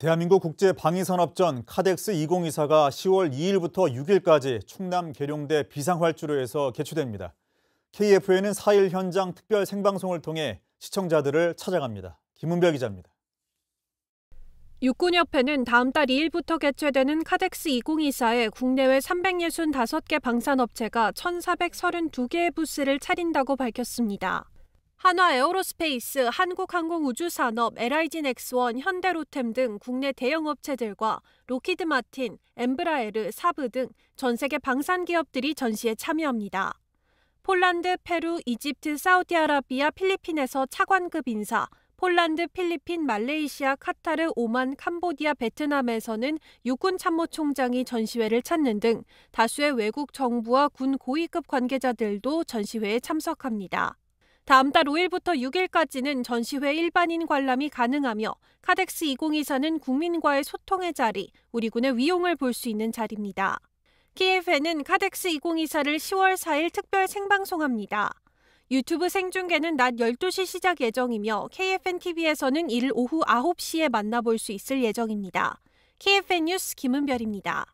대한민국 국제방위산업전 카덱스 2024가 10월 2일부터 6일까지 충남 계룡대 비상활주로에서 개최됩니다. KFN은 4일 현장 특별 생방송을 통해 시청자들을 찾아갑니다. 김은별 기자입니다. 육군협회는 다음 달 2일부터 개최되는 카덱스 2024에 국내외 365개 방산업체가 1,432개의 부스를 차린다고 밝혔습니다. 한화 에어로스페이스, 한국항공우주산업, LIG넥스원, 현대로템 등 국내 대형 업체들과 로키드 마틴, 엠브라에르, 사브 등 전 세계 방산 기업들이 전시에 참여합니다. 폴란드, 페루, 이집트, 사우디아라비아, 필리핀에서 차관급 인사, 폴란드, 필리핀, 말레이시아, 카타르, 오만, 캄보디아, 베트남에서는 육군 참모총장이 전시회를 찾는 등 다수의 외국 정부와 군 고위급 관계자들도 전시회에 참석합니다. 다음 달 5일부터 6일까지는 전시회 일반인 관람이 가능하며 카덱스 2024는 국민과의 소통의 자리, 우리 군의 위용을 볼 수 있는 자리입니다. 키예프에는 카덱스 2024를 10월 4일 특별 생방송합니다. 유튜브 생중계는 낮 12시 시작 예정이며 KFN TV에서는 이일 오후 9시에 만나볼 수 있을 예정입니다. KFN 뉴스 김은별입니다.